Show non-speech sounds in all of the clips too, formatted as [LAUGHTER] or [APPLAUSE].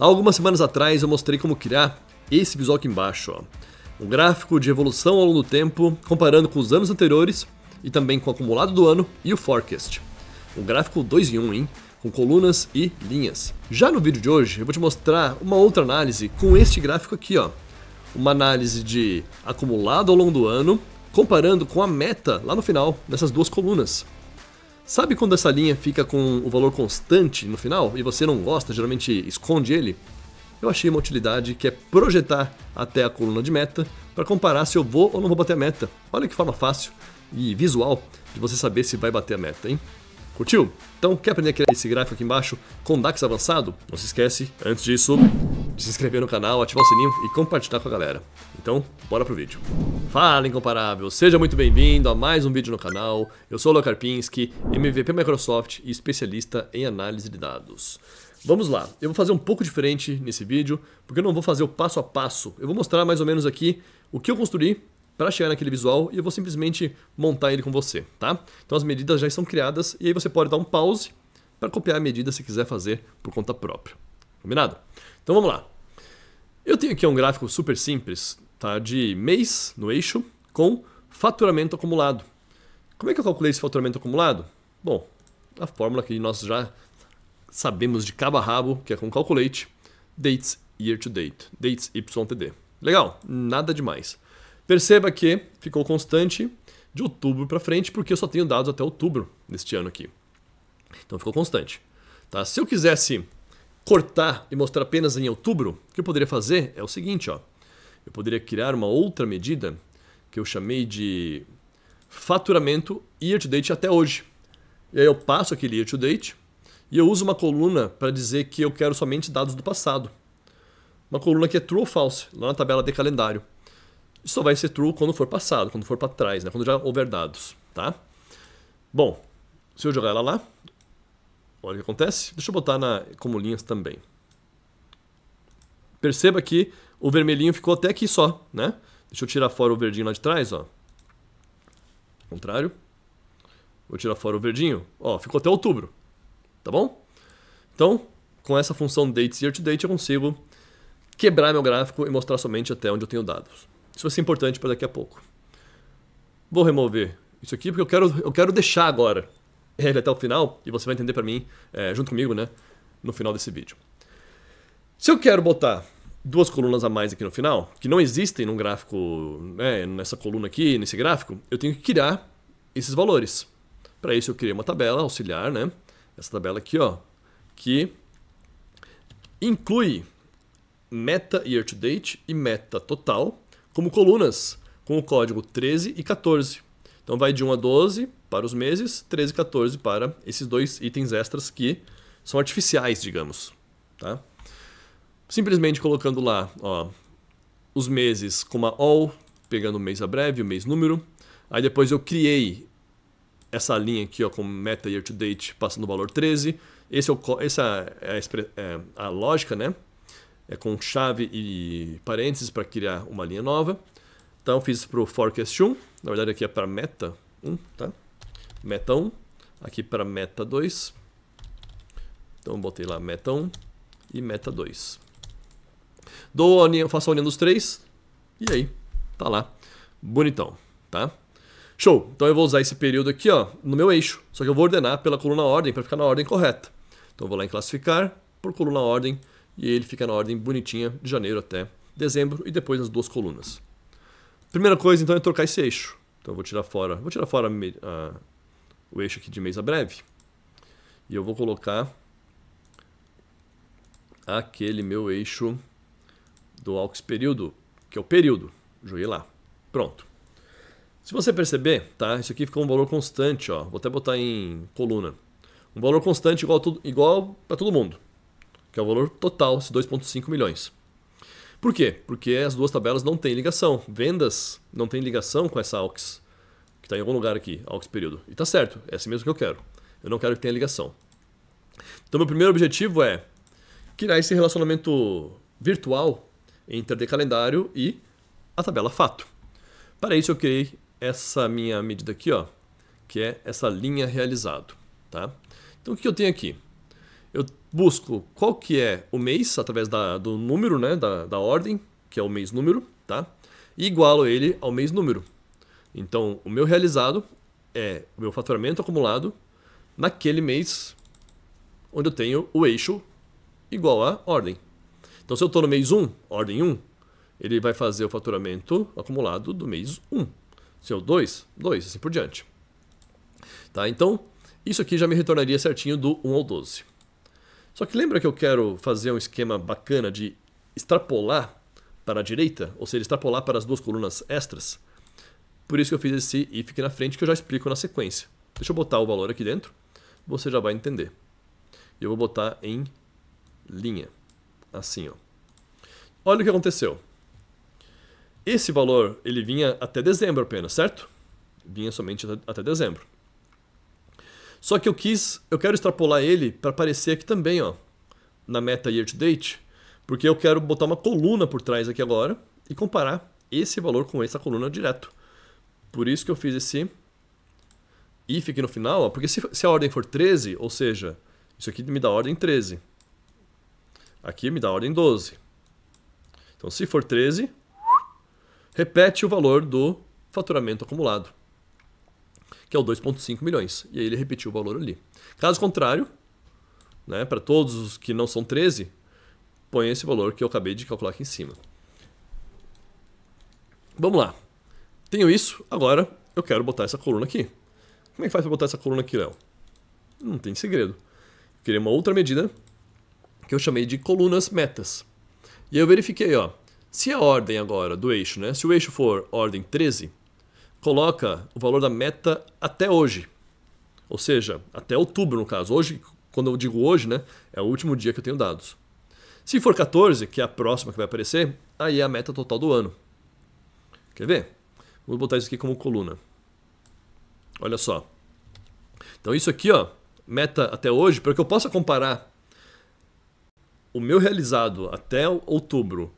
Há algumas semanas atrás eu mostrei como criar esse visual aqui embaixo, ó. um gráfico de evolução ao longo do tempo, comparando com os anos anteriores e também com o acumulado do ano e o forecast. Um gráfico 2 em 1, um, hein? com colunas e linhas. Já no vídeo de hoje eu vou te mostrar uma outra análise com este gráfico aqui, ó. uma análise de acumulado ao longo do ano, comparando com a meta lá no final dessas duas colunas. Sabe quando essa linha fica com o valor constante no final e você não gosta, geralmente esconde ele? Eu achei uma utilidade que é projetar até a coluna de meta para comparar se eu vou ou não vou bater a meta. Olha que forma fácil e visual de você saber se vai bater a meta, hein? Curtiu? Então, quer aprender a criar esse gráfico aqui embaixo com DAX avançado? Não se esquece, antes disso, de se inscrever no canal, ativar o sininho e compartilhar com a galera. Então, bora pro vídeo. Fala, Incomparável! Seja muito bem-vindo a mais um vídeo no canal. Eu sou o Leo Karpinski, MVP Microsoft e especialista em análise de dados. Vamos lá, eu vou fazer um pouco diferente nesse vídeo, porque eu não vou fazer o passo a passo. Eu vou mostrar mais ou menos aqui o que eu construí para chegar naquele visual e eu vou simplesmente montar ele com você, tá? Então as medidas já estão criadas e aí você pode dar um pause para copiar a medida se quiser fazer por conta própria. Combinado? Então vamos lá. Eu tenho aqui um gráfico super simples, tá? De mês no eixo com faturamento acumulado. Como é que eu calculei esse faturamento acumulado? Bom, a fórmula que nós já sabemos de cabo a rabo, que é com calculate, dates year to date, dates YTD. Legal, nada demais. Perceba que ficou constante de outubro para frente, porque eu só tenho dados até outubro deste ano aqui. Então ficou constante. Tá? Se eu quisesse cortar e mostrar apenas em outubro, o que eu poderia fazer é o seguinte, ó. Eu poderia criar uma outra medida que eu chamei de faturamento year to date até hoje. E aí eu passo aquele year to date e eu uso uma coluna para dizer que eu quero somente dados do passado. Uma coluna que é true ou false, lá na tabela de calendário. Isso só vai ser true quando for passado, quando for para trás, né? quando já houver dados. Tá? Bom, se eu jogar ela lá, Olha o que acontece. Deixa eu botar na, como linhas também. Perceba que o vermelhinho ficou até aqui só, né? Deixa eu tirar fora o verdinho lá de trás, ó. Contrário. Vou tirar fora o verdinho. Ó, ficou até outubro. Tá bom? Então, com essa função dates year to date, eu consigo quebrar meu gráfico e mostrar somente até onde eu tenho dados. Isso vai ser importante para daqui a pouco. Vou remover isso aqui porque eu quero, eu quero deixar agora [LAUGHS] ele até o final e você vai entender para mim, é, junto comigo, né, no final desse vídeo. Se eu quero botar duas colunas a mais aqui no final, que não existem num gráfico, né, nessa coluna aqui, nesse gráfico, eu tenho que criar esses valores. Para isso eu criei uma tabela auxiliar, né? Essa tabela aqui, ó, que inclui meta year to date e meta total como colunas com o código 13 e 14. Então vai de 1 a 12 para os meses, 13 e 14 para esses dois itens extras que são artificiais, digamos. Tá? Simplesmente colocando lá ó, os meses com uma all, pegando o mês a breve, o mês número. Aí depois eu criei essa linha aqui ó, com meta year to date passando o valor 13. Esse é o, essa é a, é a lógica, né? É com chave e parênteses para criar uma linha nova. Então eu fiz para o forecast 1, na verdade aqui é para meta 1, tá? Meta 1, aqui para meta 2. Então eu botei lá meta 1 e meta 2. Dou a linha, faço a união dos três e aí, tá lá. Bonitão, tá? Show! Então eu vou usar esse período aqui ó, no meu eixo, só que eu vou ordenar pela coluna ordem para ficar na ordem correta. Então eu vou lá em classificar por coluna ordem e ele fica na ordem bonitinha de janeiro até dezembro e depois nas duas colunas. Primeira coisa, então, é trocar esse eixo. Então, eu vou tirar fora, vou tirar fora a, o eixo aqui de mesa breve. E eu vou colocar aquele meu eixo do aux período, que é o período. Joguei lá. Pronto. Se você perceber, tá? Isso aqui ficou um valor constante, ó. Vou até botar em coluna. Um valor constante igual, igual para todo mundo. Que é o valor total, esses 2.5 milhões. Por quê? Porque as duas tabelas não têm ligação. Vendas não tem ligação com essa AUX, que está em algum lugar aqui, AUX período. E está certo, é assim mesmo que eu quero. Eu não quero que tenha ligação. Então, meu primeiro objetivo é criar esse relacionamento virtual entre AD calendário e a tabela fato. Para isso, eu criei essa minha medida aqui, ó, que é essa linha realizado. Tá? Então, o que eu tenho aqui? Eu busco qual que é o mês, através da, do número, né, da, da ordem, que é o mês número, tá? E igualo ele ao mês número. Então, o meu realizado é o meu faturamento acumulado naquele mês onde eu tenho o eixo igual a ordem. Então, se eu estou no mês 1, ordem 1, ele vai fazer o faturamento acumulado do mês 1. Se eu 2, 2, assim por diante. Tá? Então, isso aqui já me retornaria certinho do 1 ao 12. Só que lembra que eu quero fazer um esquema bacana de extrapolar para a direita, ou seja, extrapolar para as duas colunas extras? Por isso que eu fiz esse if aqui na frente que eu já explico na sequência. Deixa eu botar o valor aqui dentro, você já vai entender. E eu vou botar em linha, assim. Ó. Olha o que aconteceu. Esse valor ele vinha até dezembro apenas, certo? Vinha somente até dezembro. Só que eu quis, eu quero extrapolar ele para aparecer aqui também, ó, na meta year to date, porque eu quero botar uma coluna por trás aqui agora e comparar esse valor com essa coluna direto. Por isso que eu fiz esse if aqui no final, ó, porque se, se a ordem for 13, ou seja, isso aqui me dá ordem 13. Aqui me dá ordem 12. Então, se for 13, repete o valor do faturamento acumulado que é o 2,5 milhões. E aí ele repetiu o valor ali. Caso contrário, né, para todos os que não são 13, põe esse valor que eu acabei de calcular aqui em cima. Vamos lá. Tenho isso, agora eu quero botar essa coluna aqui. Como é que faz para botar essa coluna aqui, Léo? Não tem segredo. Eu queria uma outra medida que eu chamei de colunas metas. E eu verifiquei, ó, se a ordem agora do eixo, né, se o eixo for ordem 13, coloca o valor da meta até hoje. Ou seja, até outubro, no caso. Hoje, quando eu digo hoje, né, é o último dia que eu tenho dados. Se for 14, que é a próxima que vai aparecer, aí é a meta total do ano. Quer ver? Vou botar isso aqui como coluna. Olha só. Então isso aqui, ó, meta até hoje, para que eu possa comparar o meu realizado até outubro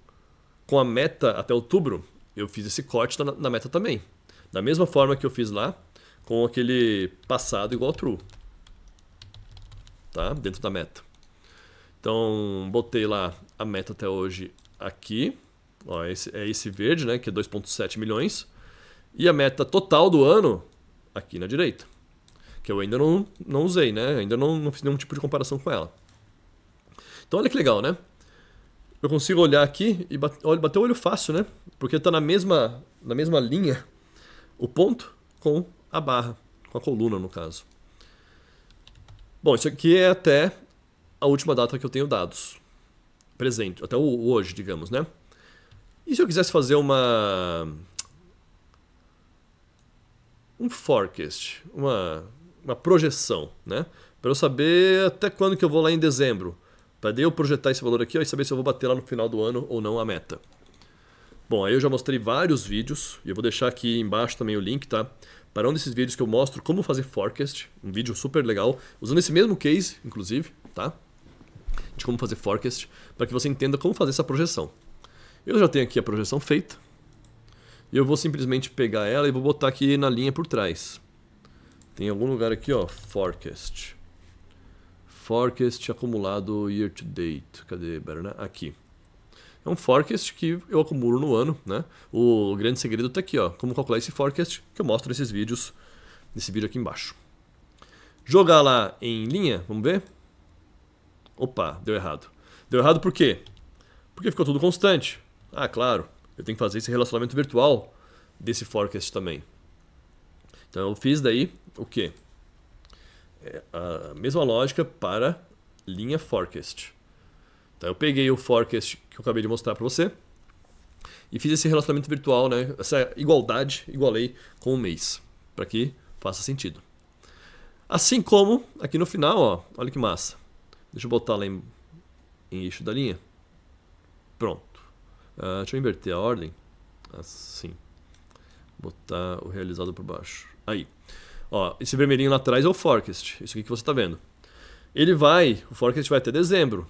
com a meta até outubro, eu fiz esse corte na, na meta também. Da mesma forma que eu fiz lá, com aquele passado igual true. Tá? Dentro da meta. Então, botei lá a meta até hoje aqui. Ó, esse, é esse verde, né? Que é 2.7 milhões. E a meta total do ano aqui na direita. Que eu ainda não, não usei, né? Ainda não, não fiz nenhum tipo de comparação com ela. Então, olha que legal, né? Eu consigo olhar aqui e bate, olha, bater o olho fácil, né? Porque está na mesma, na mesma linha o ponto com a barra, com a coluna no caso. Bom, isso aqui é até a última data que eu tenho dados. Presente, até hoje, digamos, né? E se eu quisesse fazer uma. Um forecast, uma, uma projeção, né? Para eu saber até quando que eu vou lá em dezembro. Para eu projetar esse valor aqui ó, e saber se eu vou bater lá no final do ano ou não a meta. Bom, aí eu já mostrei vários vídeos e eu vou deixar aqui embaixo também o link, tá? Para um desses vídeos que eu mostro como fazer forecast, um vídeo super legal, usando esse mesmo case, inclusive, tá? De como fazer forecast, para que você entenda como fazer essa projeção. Eu já tenho aqui a projeção feita. E eu vou simplesmente pegar ela e vou botar aqui na linha por trás. Tem algum lugar aqui, ó, forecast. Forecast acumulado year to date. Cadê? Aqui é um forecast que eu acumulo no ano, né? O grande segredo está aqui, ó, como calcular esse forecast que eu mostro nesses vídeos, nesse vídeo aqui embaixo. Jogar lá em linha, vamos ver? Opa, deu errado. Deu errado por quê? Porque ficou tudo constante. Ah, claro, eu tenho que fazer esse relacionamento virtual desse forecast também. Então eu fiz daí o quê? É a mesma lógica para linha forecast. Tá, eu peguei o forecast que eu acabei de mostrar para você e fiz esse relacionamento virtual, né? essa igualdade, igualei com o mês, para que faça sentido. Assim como aqui no final, ó, olha que massa. Deixa eu botar lá em, em eixo da linha. Pronto. Uh, deixa eu inverter a ordem. Assim. Botar o realizado por baixo. Aí. Ó, esse vermelhinho lá atrás é o forecast. Isso aqui que você está vendo. Ele vai, o forecast vai até dezembro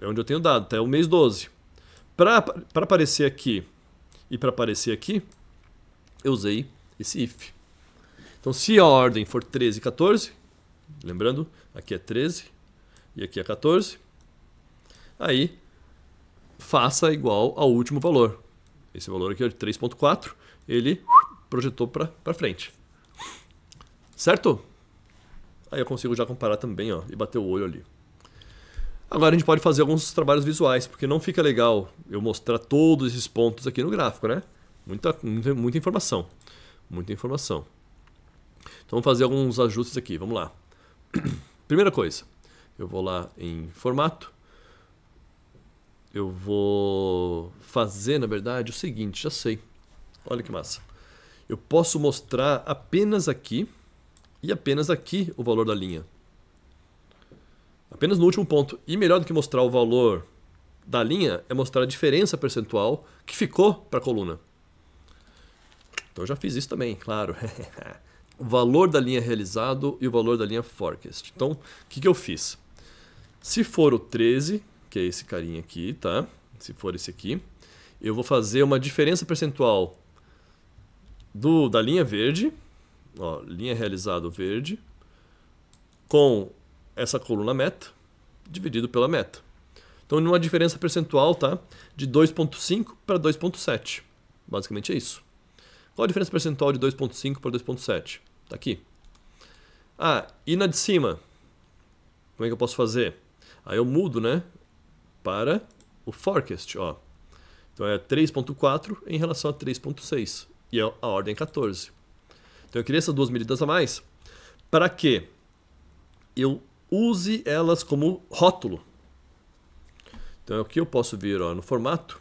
é onde eu tenho dado, até tá? o mês 12. Para aparecer aqui e para aparecer aqui, eu usei esse if. Então, se a ordem for 13 e 14, lembrando, aqui é 13 e aqui é 14, aí faça igual ao último valor. Esse valor aqui é de 3.4, ele projetou para frente. Certo? Aí eu consigo já comparar também ó, e bater o olho ali. Agora a gente pode fazer alguns trabalhos visuais, porque não fica legal eu mostrar todos esses pontos aqui no gráfico, né? Muita, muita, muita informação. Muita informação. Então vamos fazer alguns ajustes aqui, vamos lá. [CLEARS THROAT] Primeira coisa, eu vou lá em formato. Eu vou fazer, na verdade, o seguinte, já sei. Olha que massa. Eu posso mostrar apenas aqui e apenas aqui o valor da linha. Apenas no último ponto. E melhor do que mostrar o valor da linha é mostrar a diferença percentual que ficou para a coluna. Então eu já fiz isso também, claro. [LAUGHS] o valor da linha realizado e o valor da linha forecast. Então, o que, que eu fiz? Se for o 13, que é esse carinha aqui, tá? Se for esse aqui, eu vou fazer uma diferença percentual do, da linha verde, ó, linha realizado verde, com essa coluna meta dividido pela meta. Então, numa diferença percentual, tá? De 2.5 para 2.7. Basicamente é isso. Qual a diferença percentual de 2.5 para 2.7? Tá aqui. Ah, e na de cima? Como é que eu posso fazer? Aí eu mudo, né? Para o forecast, ó. Então é 3.4 em relação a 3.6. E é a ordem 14. Então eu queria essas duas medidas a mais para que eu use elas como rótulo. Então aqui eu posso vir ó, no formato,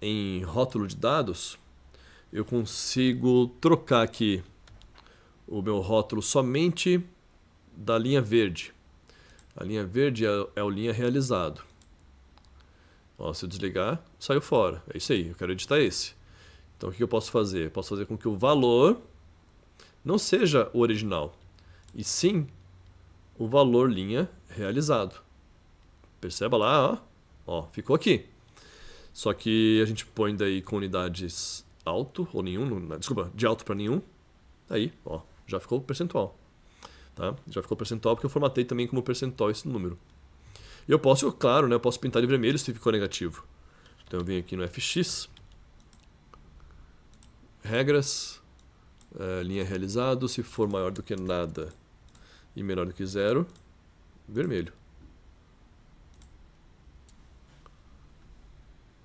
em rótulo de dados, eu consigo trocar aqui o meu rótulo somente da linha verde. A linha verde é, é o linha realizado. Ó, se eu desligar, saiu fora. É isso aí, eu quero editar esse. Então o que eu posso fazer? Eu posso fazer com que o valor não seja o original, e sim o valor linha realizado. Perceba lá, ó, ó, ficou aqui. Só que a gente põe daí com unidades alto ou nenhum, desculpa, de alto para nenhum. Aí, ó, já ficou percentual. Tá? Já ficou percentual porque eu formatei também como percentual esse número. E eu posso, claro, né, eu posso pintar de vermelho se ficou negativo. Então eu venho aqui no FX, regras, eh, linha realizado, se for maior do que nada, e menor do que zero, vermelho.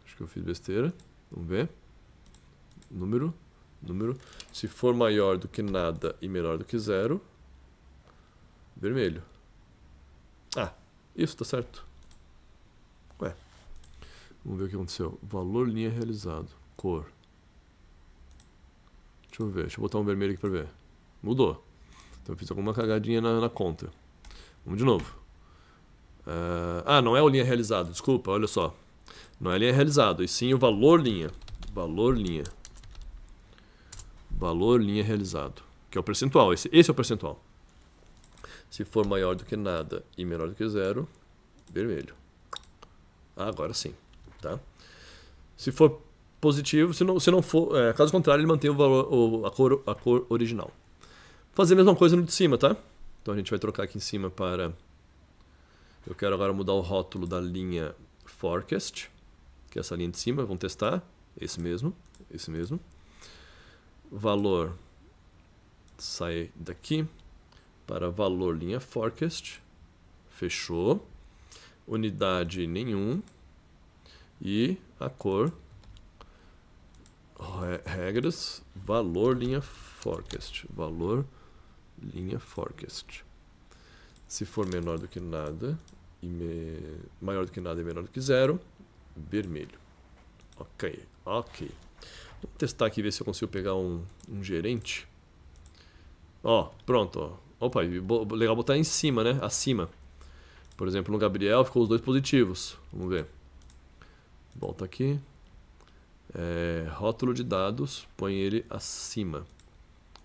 Acho que eu fiz besteira. Vamos ver. Número, número. Se for maior do que nada e menor do que zero, vermelho. Ah, isso tá certo. Ué. Vamos ver o que aconteceu. Valor linha realizado. Cor. Deixa eu ver. Deixa eu botar um vermelho aqui para ver. Mudou. Então eu fiz alguma cagadinha na, na conta. Vamos de novo. Uh, ah, não é o linha realizado, desculpa, olha só. Não é linha realizado, e sim o valor linha. Valor linha. Valor linha realizado. Que é o percentual, esse, esse é o percentual. Se for maior do que nada e menor do que zero, vermelho. Ah, agora sim, tá? Se for positivo, se não, se não for, é, caso contrário, ele mantém o valor, o, a, cor, a cor original fazer a mesma coisa no de cima, tá? Então a gente vai trocar aqui em cima para... Eu quero agora mudar o rótulo da linha Forecast, que é essa linha de cima, vamos testar. Esse mesmo, esse mesmo. Valor sai daqui para valor linha Forecast. Fechou. Unidade nenhum. E a cor regras, valor linha Forecast. Valor linha forecast. Se for menor do que nada e me... maior do que nada e menor do que zero, vermelho. Ok, ok. Vamos testar aqui ver se eu consigo pegar um, um gerente. Ó, pronto. Ó. Opa, legal botar em cima, né? Acima. Por exemplo, no Gabriel ficou os dois positivos. Vamos ver. Volta aqui. É, rótulo de dados, põe ele acima.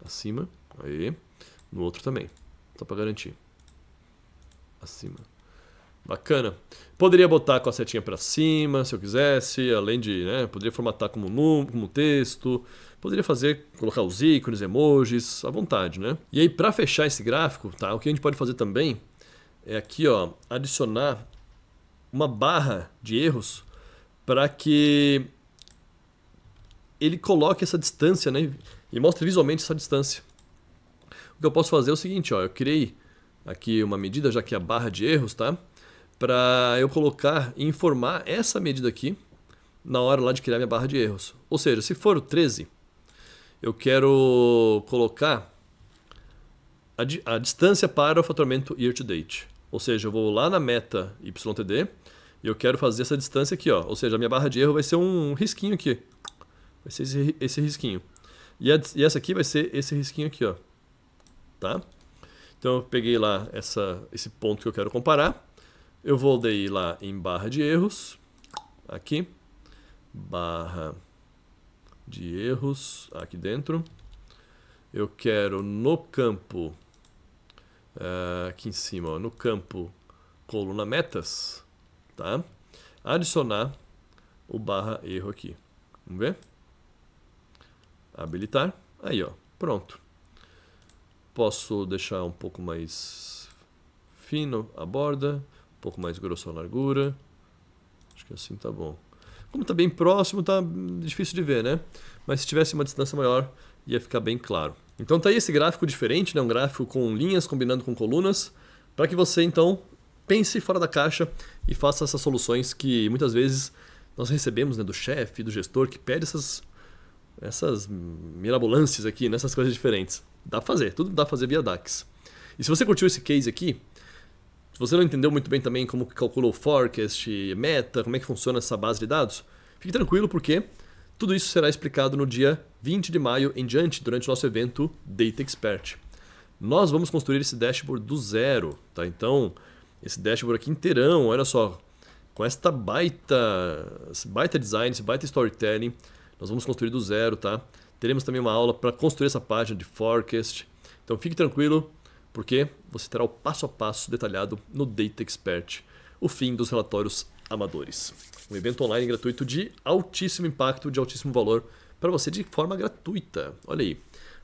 Acima, aí. No outro também. Só pra garantir. Acima. Bacana. Poderia botar com a setinha para cima, se eu quisesse, além de, né, poderia formatar como como texto, poderia fazer, colocar os ícones, emojis, à vontade, né? E aí para fechar esse gráfico, tá? O que a gente pode fazer também é aqui, ó, adicionar uma barra de erros para que ele coloque essa distância, né, e mostre visualmente essa distância. O que eu posso fazer é o seguinte, ó, eu criei aqui uma medida, já que é a barra de erros, tá? Para eu colocar e informar essa medida aqui na hora lá de criar minha barra de erros. Ou seja, se for o 13, eu quero colocar a, di a distância para o faturamento year to date. Ou seja, eu vou lá na meta YTD e eu quero fazer essa distância aqui, ó. Ou seja, a minha barra de erro vai ser um risquinho aqui. Vai ser esse, esse risquinho. E, a, e essa aqui vai ser esse risquinho aqui, ó tá? Então eu peguei lá essa, esse ponto que eu quero comparar, eu vou daí lá em barra de erros, aqui, barra de erros aqui dentro, eu quero no campo, eh, aqui em cima, no campo coluna metas, tá? adicionar o barra erro aqui. Vamos ver? Habilitar. Aí, ó. Pronto. Posso deixar um pouco mais fino a borda, um pouco mais grosso a largura. Acho que assim tá bom. Como está bem próximo, tá difícil de ver, né? Mas se tivesse uma distância maior, ia ficar bem claro. Então tá aí esse gráfico diferente, né? Um gráfico com linhas combinando com colunas, para que você então pense fora da caixa e faça essas soluções que muitas vezes nós recebemos né, do chefe, do gestor, que pede essas, essas mirabolâncias aqui, nessas né? coisas diferentes. Dá pra fazer, tudo dá pra fazer via DAX. E se você curtiu esse case aqui, se você não entendeu muito bem também como calculou o forecast, meta, como é que funciona essa base de dados, fique tranquilo porque tudo isso será explicado no dia 20 de maio em diante, durante o nosso evento Data Expert. Nós vamos construir esse dashboard do zero, tá? Então, esse dashboard aqui inteirão, olha só, com esta baita, esse baita design, esse baita storytelling, nós vamos construir do zero, tá? Teremos também uma aula para construir essa página de forecast. Então fique tranquilo, porque você terá o passo a passo detalhado no Data Expert, o fim dos relatórios amadores. Um evento online gratuito de altíssimo impacto, de altíssimo valor para você de forma gratuita. Olha aí,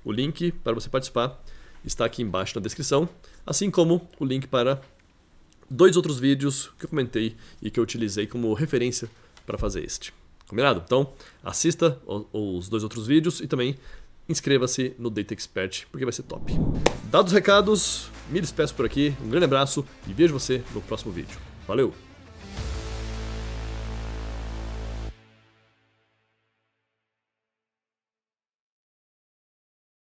o link para você participar está aqui embaixo na descrição, assim como o link para dois outros vídeos que eu comentei e que eu utilizei como referência para fazer este. Combinado? Então, assista os dois outros vídeos e também inscreva-se no Data Expert, porque vai ser top. Dados os recados, me despeço por aqui, um grande abraço e vejo você no próximo vídeo. Valeu!